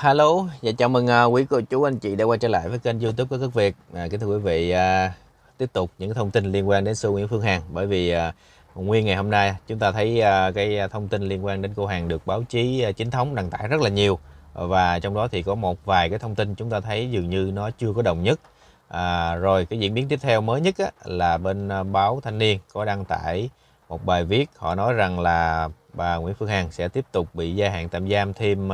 Hello và dạ, chào mừng uh, quý cô chú anh chị đã quay trở lại với kênh YouTube của Cất Việt. À, kính thưa quý vị, uh, tiếp tục những thông tin liên quan đến Sư Nguyễn Phương Hằng bởi vì uh, nguyên ngày hôm nay chúng ta thấy uh, cái thông tin liên quan đến cô Hằng được báo chí uh, chính thống đăng tải rất là nhiều và trong đó thì có một vài cái thông tin chúng ta thấy dường như nó chưa có đồng nhất. À, rồi cái diễn biến tiếp theo mới nhất á, là bên uh, báo Thanh niên có đăng tải một bài viết họ nói rằng là bà Nguyễn Phương Hằng sẽ tiếp tục bị gia hạn tạm giam thêm uh,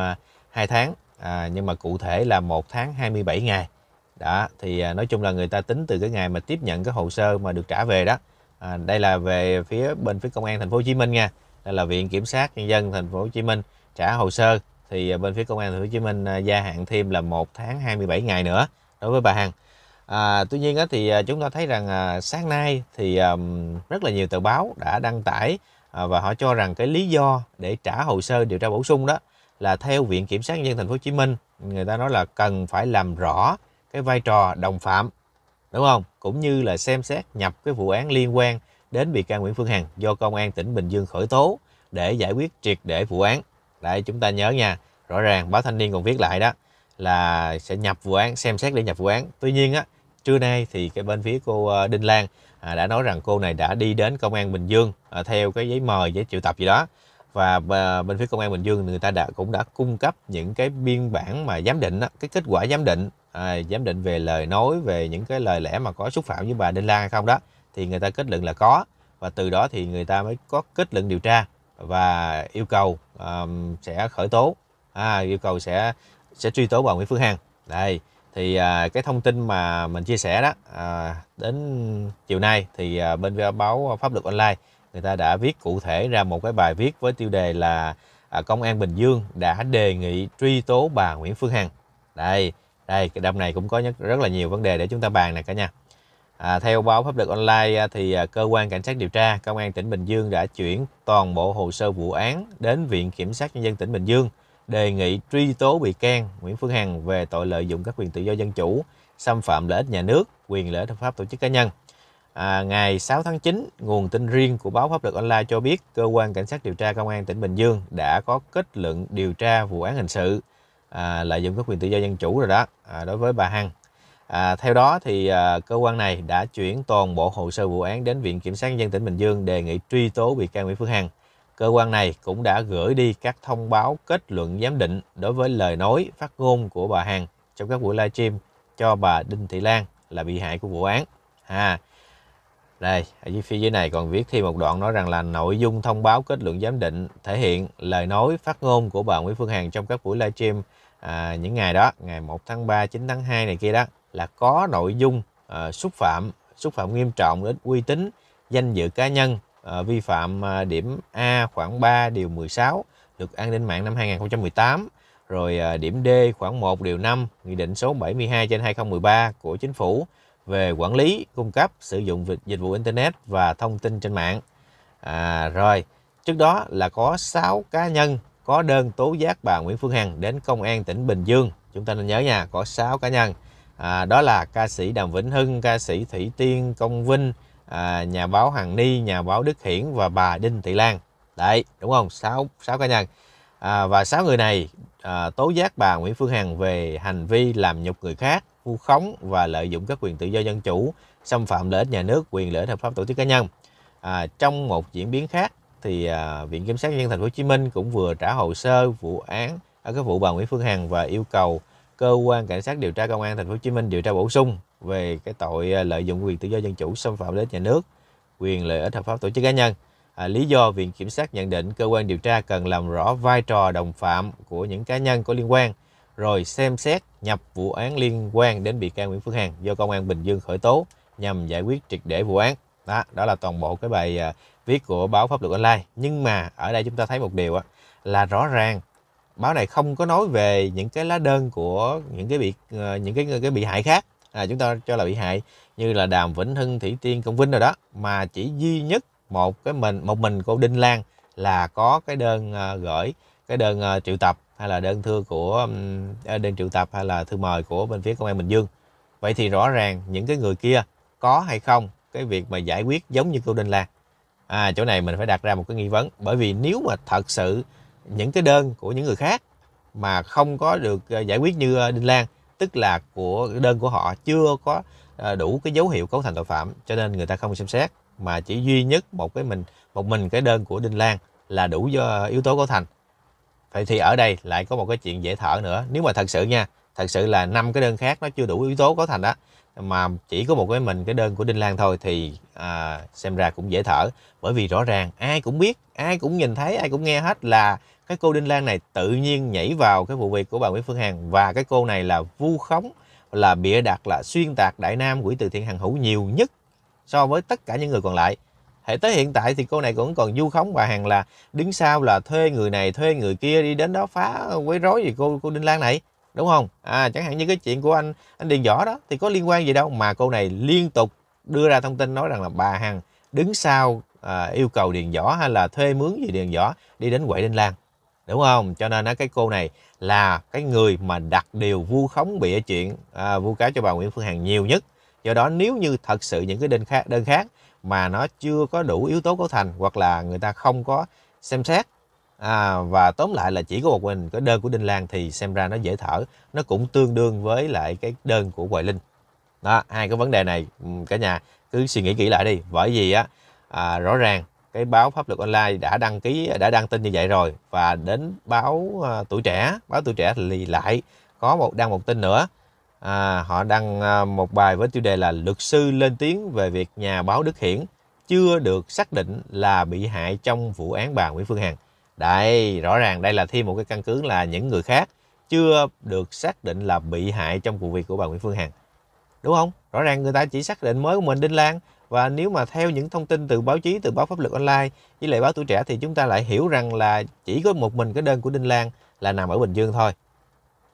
2 tháng à, nhưng mà cụ thể là một tháng 27 ngày đó thì à, nói chung là người ta tính từ cái ngày mà tiếp nhận cái hồ sơ mà được trả về đó à, đây là về phía bên phía công an thành phố Hồ Chí Minh nha đây là viện kiểm sát nhân dân thành phố Hồ Chí Minh trả hồ sơ thì à, bên phía công an thành phố Hồ Chí Minh à, gia hạn thêm là một tháng 27 ngày nữa đối với bà Hằng à, tuy nhiên á, thì chúng ta thấy rằng à, sáng nay thì um, rất là nhiều tờ báo đã đăng tải à, và họ cho rằng cái lý do để trả hồ sơ điều tra bổ sung đó là theo Viện Kiểm sát Nhân dân Thành phố Hồ Chí Minh người ta nói là cần phải làm rõ cái vai trò đồng phạm đúng không cũng như là xem xét nhập cái vụ án liên quan đến bị can Nguyễn Phương Hằng do công an tỉnh Bình Dương khởi tố để giải quyết triệt để vụ án đấy chúng ta nhớ nha rõ ràng báo thanh niên còn viết lại đó là sẽ nhập vụ án xem xét để nhập vụ án tuy nhiên á trưa nay thì cái bên phía cô ờ, Đinh Lan à, đã nói rằng cô này đã đi đến công an Bình Dương à, theo cái giấy mời giấy triệu tập gì đó và à, bên phía công an Bình Dương người ta đã cũng đã cung cấp những cái biên bản mà giám định đó, cái kết quả giám định à, giám định về lời nói về những cái lời lẽ mà có xúc phạm với bà Đinh Lan hay không đó thì người ta kết luận là có và từ đó thì người ta mới có kết luận điều tra và yêu cầu um, sẽ khởi tố à, yêu cầu sẽ sẽ truy tố bà Nguyễn Phương Hằng đây thì à, cái thông tin mà mình chia sẻ đó à, đến chiều nay thì à, bên báo pháp luật online người ta đã viết cụ thể ra một cái bài viết với tiêu đề là à, công an Bình Dương đã đề nghị truy tố bà Nguyễn Phương Hằng đây đây cái đâm này cũng có rất là nhiều vấn đề để chúng ta bàn nè cả nhà à, theo báo pháp luật online à, thì à, cơ quan cảnh sát điều tra công an tỉnh Bình Dương đã chuyển toàn bộ hồ sơ vụ án đến viện kiểm sát nhân dân tỉnh Bình Dương đề nghị truy tố bị can Nguyễn Phương Hằng về tội lợi dụng các quyền tự do dân chủ xâm phạm lợi ích nhà nước quyền lợi ích hợp pháp tổ chức cá nhân À, ngày 6 tháng 9, nguồn tin riêng của báo Pháp luật Online cho biết cơ quan cảnh sát điều tra công an tỉnh Bình Dương đã có kết luận điều tra vụ án hình sự à, lợi dụng các quyền tự do dân chủ rồi đó à, đối với bà Hằng. À, theo đó thì à, cơ quan này đã chuyển toàn bộ hồ sơ vụ án đến Viện Kiểm sát nhân dân tỉnh Bình Dương đề nghị truy tố bị can Nguyễn Phương Hằng. Cơ quan này cũng đã gửi đi các thông báo kết luận giám định đối với lời nói phát ngôn của bà Hằng trong các buổi livestream cho bà Đinh Thị Lan là bị hại của vụ án. À, đây, ở dưới phía dưới này còn viết thêm một đoạn nói rằng là nội dung thông báo kết luận giám định thể hiện lời nói phát ngôn của bà Nguyễn Phương Hằng trong các buổi livestream à, những ngày đó, ngày 1 tháng 3, 9 tháng 2 này kia đó là có nội dung à, xúc phạm, xúc phạm nghiêm trọng đến uy tín, danh dự cá nhân, à, vi phạm à, điểm A khoảng 3 điều 16 luật an ninh mạng năm 2018 rồi à, điểm D khoảng 1 điều 5 nghị định số 72 trên 2013 của chính phủ về quản lý cung cấp sử dụng dịch vụ internet và thông tin trên mạng à, rồi trước đó là có 6 cá nhân có đơn tố giác bà Nguyễn Phương Hằng đến công an tỉnh Bình Dương chúng ta nên nhớ nha có 6 cá nhân à, đó là ca sĩ Đàm Vĩnh Hưng ca sĩ Thủy Tiên Công Vinh à, nhà báo Hằng Ni nhà báo Đức Hiển và bà Đinh Thị Lan đấy đúng không 6 6 cá nhân à, và 6 người này à, tố giác bà Nguyễn Phương Hằng về hành vi làm nhục người khác vu khống và lợi dụng các quyền tự do dân chủ, xâm phạm lợi ích nhà nước, quyền lợi ích hợp pháp tổ chức cá nhân. À, trong một diễn biến khác thì à, Viện Kiểm sát nhân dân thành phố Hồ Chí Minh cũng vừa trả hồ sơ vụ án ở à, cái vụ bà Nguyễn Phương Hằng và yêu cầu cơ quan cảnh sát điều tra công an thành phố Hồ Chí Minh điều tra bổ sung về cái tội à, lợi dụng quyền tự do dân chủ xâm phạm lợi ích nhà nước, quyền lợi ích hợp pháp tổ chức cá nhân. À, lý do viện kiểm sát nhận định cơ quan điều tra cần làm rõ vai trò đồng phạm của những cá nhân có liên quan rồi xem xét nhập vụ án liên quan đến bị can Nguyễn Phương Hằng do công an Bình Dương khởi tố nhằm giải quyết triệt để vụ án. Đó, đó là toàn bộ cái bài à, viết của báo Pháp luật Online. Nhưng mà ở đây chúng ta thấy một điều á, là rõ ràng báo này không có nói về những cái lá đơn của những cái bị ờ, những cái cái bị hại khác à, chúng ta cho là bị hại như là Đàm Vĩnh Hưng, Thủy Tiên, Công Vinh rồi đó mà chỉ duy nhất một cái mình một mình cô Đinh Lan là có cái đơn ờ, gửi cái đơn ờ, triệu tập hay là đơn thư của à, đơn triệu tập hay là thư mời của bên phía công an Bình Dương vậy thì rõ ràng những cái người kia có hay không cái việc mà giải quyết giống như cô Đinh Lan à chỗ này mình phải đặt ra một cái nghi vấn bởi vì nếu mà thật sự những cái đơn của những người khác mà không có được ờ, giải quyết như ờ, Đinh Lan tức là của đơn của họ chưa có đủ cái dấu hiệu cấu thành tội phạm cho nên người ta không xem xét mà chỉ duy nhất một cái mình một mình cái đơn của Đinh Lan là đủ do yếu tố cấu thành Vậy thì ở đây lại có một cái chuyện dễ thở nữa. Nếu mà thật sự nha, thật sự là năm cái đơn khác nó chưa đủ yếu tố cấu thành đó mà chỉ có một cái mình cái đơn của Đinh Lan thôi thì à, xem ra cũng dễ thở bởi vì rõ ràng ai cũng biết, ai cũng nhìn thấy, ai cũng nghe hết là cái cô Đinh Lan này tự nhiên nhảy vào cái vụ việc của bà Nguyễn Phương Hằng và cái cô này là vu khống, là bịa đặt, là xuyên tạc Đại Nam quỹ từ thiện Hằng Hữu nhiều nhất so với tất cả những người còn lại. Hãy tới hiện tại thì cô này cũng còn du khống bà Hằng là đứng sau là thuê người này, thuê người kia đi đến đó phá quấy rối gì cô cô Đinh Lan này. Đúng không? À, chẳng hạn như cái chuyện của anh anh Điền Võ đó thì có liên quan gì đâu mà cô này liên tục đưa ra thông tin nói rằng là bà Hằng đứng sau à, yêu cầu Điền Võ hay là thuê mướn gì Điền Võ đi đến quậy Đinh Lan. Đúng không? Cho nên cái cô này là cái người mà đặt điều vu khống bịa chuyện à, vu cáo cho bà Nguyễn Phương Hằng nhiều nhất. Do đó nếu như thật sự những cái đơn khác, đơn khác mà nó chưa có đủ yếu tố cấu thành hoặc là người ta không có xem xét à, và tóm lại là chỉ có một mình cái đơn của Đinh Lan thì xem ra nó dễ thở nó cũng tương đương với lại cái đơn của Hoài Linh đó hai cái vấn đề này ừ, cả nhà cứ suy nghĩ kỹ lại đi bởi vì á à, rõ ràng cái báo pháp luật online đã đăng ký đã đăng tin như vậy rồi và đến báo à, tuổi trẻ báo tuổi trẻ thì lại có một đăng một tin nữa à, họ đăng à, một bài với tiêu đề là luật sư lên tiếng về việc nhà báo Đức Hiển chưa được xác định là bị hại trong vụ án bà Nguyễn Phương Hằng. Đây, rõ ràng đây là thêm một cái căn cứ là những người khác chưa được xác định là bị hại trong vụ việc của bà Nguyễn Phương Hằng. Đúng không? Rõ ràng người ta chỉ xác định mới của mình Đinh Lan và nếu mà theo những thông tin từ báo chí, từ báo pháp luật online với lại báo tuổi trẻ thì chúng ta lại hiểu rằng là chỉ có một mình cái đơn của Đinh Lan là nằm ở Bình Dương thôi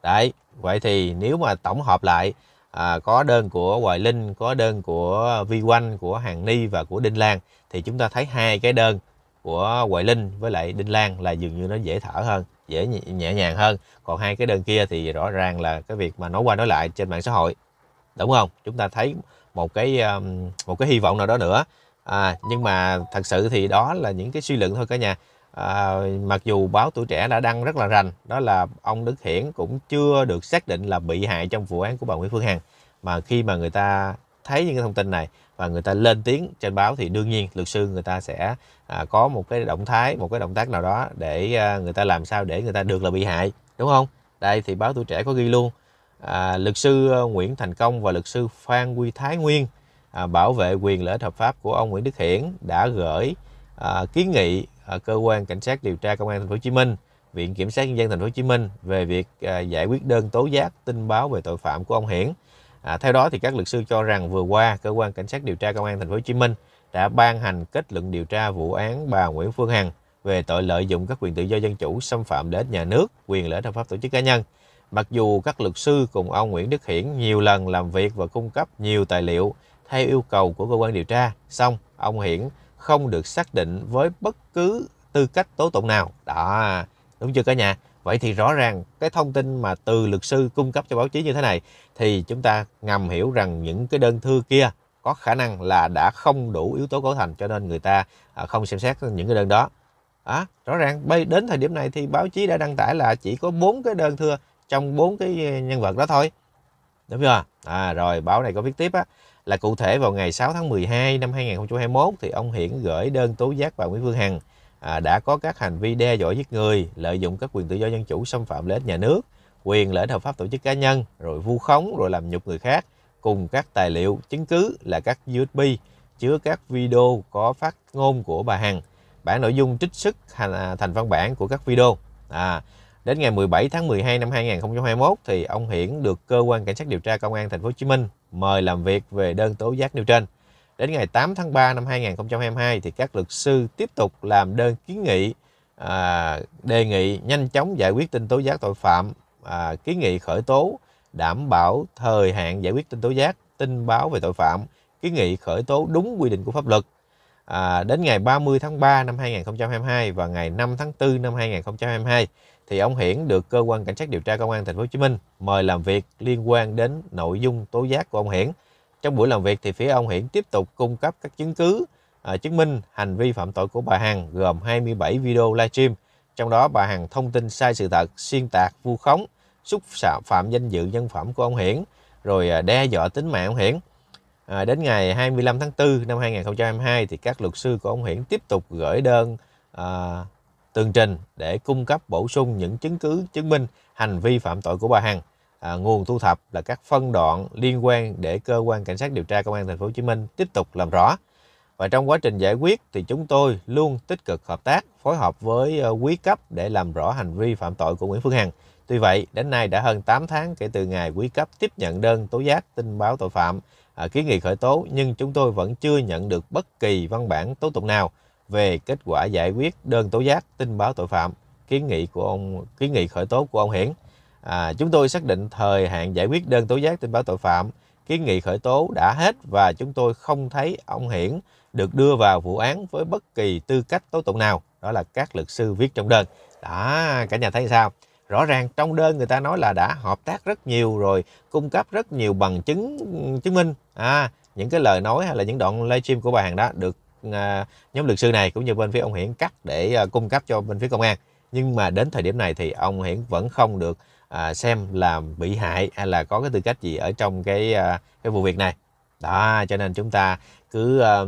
đấy vậy thì nếu mà tổng hợp lại à, có đơn của Hoài Linh có đơn của Vi Quanh của Hàng Ni và của Đinh Lan thì chúng ta thấy hai cái đơn của Hoài Linh với lại Đinh Lan là dường như nó dễ thở hơn dễ nhẹ nhàng hơn còn hai cái đơn kia thì rõ ràng là cái việc mà nói qua nói lại trên mạng xã hội đúng không chúng ta thấy một cái um, một cái hy vọng nào đó nữa à, nhưng mà thật sự thì đó là những cái suy luận thôi cả nhà à, mặc dù báo tuổi trẻ đã đăng rất là rành đó là ông Đức Hiển cũng chưa được xác định là bị hại trong vụ án của bà Nguyễn Phương Hằng mà khi mà người ta thấy những cái thông tin này và người ta lên tiếng trên báo thì đương nhiên luật sư người ta sẽ à, có một cái động thái một cái động tác nào đó để à, người ta làm sao để người ta được là bị hại đúng không đây thì báo tuổi trẻ có ghi luôn à, luật sư à, Nguyễn Thành Công và luật sư Phan Quy Thái Nguyên à, bảo vệ quyền lợi ích hợp pháp của ông Nguyễn Đức Hiển đã gửi à, kiến nghị ở à, cơ quan cảnh sát điều tra công an thành phố Hồ Chí Minh, Viện kiểm sát nhân dân thành phố Hồ Chí Minh về việc à, giải quyết đơn tố giác tin báo về tội phạm của ông Hiển. À, theo đó thì các luật sư cho rằng vừa qua cơ quan cảnh sát điều tra công an thành phố Hồ Chí Minh đã ban hành kết luận điều tra vụ án bà Nguyễn Phương Hằng về tội lợi dụng các quyền tự do dân chủ xâm phạm đến nhà nước, quyền lợi hợp pháp tổ chức cá nhân. Mặc dù các luật sư cùng ông Nguyễn Đức Hiển nhiều lần làm việc và cung cấp nhiều tài liệu theo yêu cầu của cơ quan điều tra, song ông Hiển không được xác định với bất cứ tư cách tố tụng nào đó đúng chưa cả nhà vậy thì rõ ràng cái thông tin mà từ luật sư cung cấp cho báo chí như thế này thì chúng ta ngầm hiểu rằng những cái đơn thư kia có khả năng là đã không đủ yếu tố cấu thành cho nên người ta à, không xem xét những cái đơn đó à, rõ ràng bây đến thời điểm này thì báo chí đã đăng tải là chỉ có bốn cái đơn thư trong bốn cái nhân vật đó thôi đúng chưa à rồi báo này có viết tiếp á là cụ thể vào ngày 6 tháng 12 năm 2021 thì ông Hiển gửi đơn tố giác bà Nguyễn Phương Hằng à, đã có các hành vi đe dọa giết người, lợi dụng các quyền tự do dân chủ xâm phạm lợi ích nhà nước, quyền lợi ích hợp pháp tổ chức cá nhân, rồi vu khống, rồi làm nhục người khác cùng các tài liệu chứng cứ là các USB chứa các video có phát ngôn của bà Hằng. Bản nội dung trích xuất à, thành, văn bản của các video. À, Đến ngày 17 tháng 12 năm 2021 thì ông Hiển được cơ quan cảnh sát điều tra công an thành phố Hồ Chí Minh mời làm việc về đơn tố giác nêu trên. Đến ngày 8 tháng 3 năm 2022 thì các luật sư tiếp tục làm đơn kiến nghị à, đề nghị nhanh chóng giải quyết tin tố giác tội phạm, à, kiến nghị khởi tố, đảm bảo thời hạn giải quyết tin tố giác, tin báo về tội phạm, kiến nghị khởi tố đúng quy định của pháp luật. À, đến ngày 30 tháng 3 năm 2022 và ngày 5 tháng 4 năm 2022 thì ông Hiển được cơ quan cảnh sát điều tra công an thành phố Hồ Chí Minh mời làm việc liên quan đến nội dung tố giác của ông Hiển. Trong buổi làm việc thì phía ông Hiển tiếp tục cung cấp các chứng cứ à, chứng minh hành vi phạm tội của bà Hằng gồm 27 video livestream, trong đó bà Hằng thông tin sai sự thật, xuyên tạc, vu khống, xúc phạm danh dự nhân phẩm của ông Hiển, rồi à, đe dọa tính mạng ông Hiển. À, đến ngày 25 tháng 4 năm 2022 thì các luật sư của ông Hiển tiếp tục gửi đơn à, tường trình để cung cấp bổ sung những chứng cứ chứng minh hành vi phạm tội của bà Hằng. À, nguồn thu thập là các phân đoạn liên quan để cơ quan cảnh sát điều tra công an thành phố Hồ Chí Minh tiếp tục làm rõ. Và trong quá trình giải quyết thì chúng tôi luôn tích cực hợp tác, phối hợp với ờ, quý cấp để làm rõ hành vi phạm tội của Nguyễn Phương Hằng. Tuy vậy, đến nay đã hơn 8 tháng kể từ ngày quý cấp tiếp nhận đơn tố giác tin báo tội phạm, à, kiến nghị khởi tố nhưng chúng tôi vẫn chưa nhận được bất kỳ văn bản tố tụng nào về kết quả giải quyết đơn tố giác tin báo tội phạm kiến nghị của ông kiến nghị khởi tố của ông Hiển. À, chúng tôi xác định thời hạn giải quyết đơn tố giác tin báo tội phạm kiến nghị khởi tố đã hết và chúng tôi không thấy ông Hiển được đưa vào vụ án với bất kỳ tư cách tố tụng nào. Đó là các luật sư viết trong đơn. Đó, cả nhà thấy sao? Rõ ràng trong đơn người ta nói là đã hợp tác rất nhiều rồi, cung cấp rất nhiều bằng chứng chứng minh. À, những cái lời nói hay là những đoạn livestream của bà Hằng đó được À, nhóm luật sư này cũng như bên phía ông Hiển cắt để à, cung cấp cho bên phía công an nhưng mà đến thời điểm này thì ông Hiển vẫn không được à, xem là bị hại hay là có cái tư cách gì ở trong cái cái vụ việc này đó cho nên chúng ta cứ à,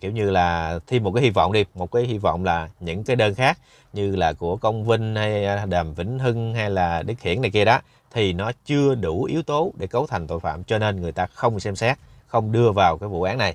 kiểu như là thêm một cái hy vọng đi một cái hy vọng là những cái đơn khác như là của công vinh hay đàm vĩnh hưng hay là đức hiển này kia đó thì nó chưa đủ yếu tố để cấu thành tội phạm cho nên người ta không xem xét không đưa vào cái vụ án này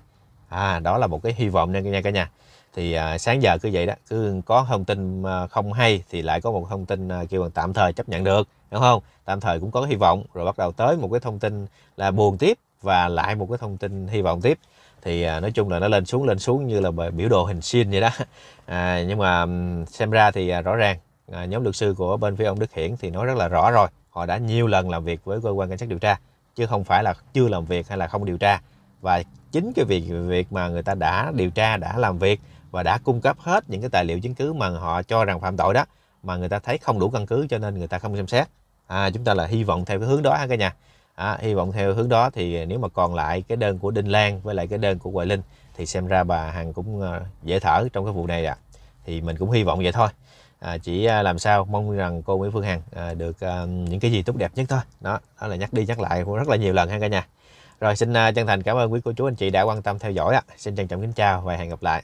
à, đó là một cái hy vọng nha cả nhà thì à, sáng giờ cứ vậy đó cứ có thông tin à, không hay thì lại có một thông tin à, kêu bằng tạm thời chấp nhận được đúng không tạm thời cũng có hy vọng rồi bắt đầu tới một cái thông tin là buồn tiếp và lại một cái thông tin hy vọng tiếp thì à, nói chung là nó lên xuống lên xuống như là biểu đồ hình sin vậy đó à, nhưng mà xem ra thì à, rõ ràng à, nhóm luật sư của bên phía ông Đức Hiển thì nói rất là rõ rồi họ đã nhiều lần làm việc với cơ quan cảnh sát điều tra chứ không phải là chưa làm việc hay là không điều tra và chính cái việc việc mà người ta đã điều tra đã làm việc và đã cung cấp hết những cái tài liệu chứng cứ mà họ cho rằng phạm tội đó mà người ta thấy không đủ căn cứ cho nên người ta không xem xét à, chúng ta là hy vọng theo cái hướng đó ha cả nhà à, hy vọng theo hướng đó thì nếu mà còn lại cái đơn của Đinh Lan với lại cái đơn của Hoài Linh thì xem ra bà Hằng cũng ờ, dễ thở trong cái vụ này à thì mình cũng hy vọng vậy thôi à, chỉ à, làm sao mong rằng cô Nguyễn Phương Hằng à, được ờ, những cái gì tốt đẹp nhất thôi đó đó là nhắc đi nhắc lại cũng rất là nhiều lần ha cả nhà rồi xin à, chân thành cảm ơn quý cô chú anh chị đã quan tâm theo dõi ạ xin trân trọng kính chào và hẹn gặp lại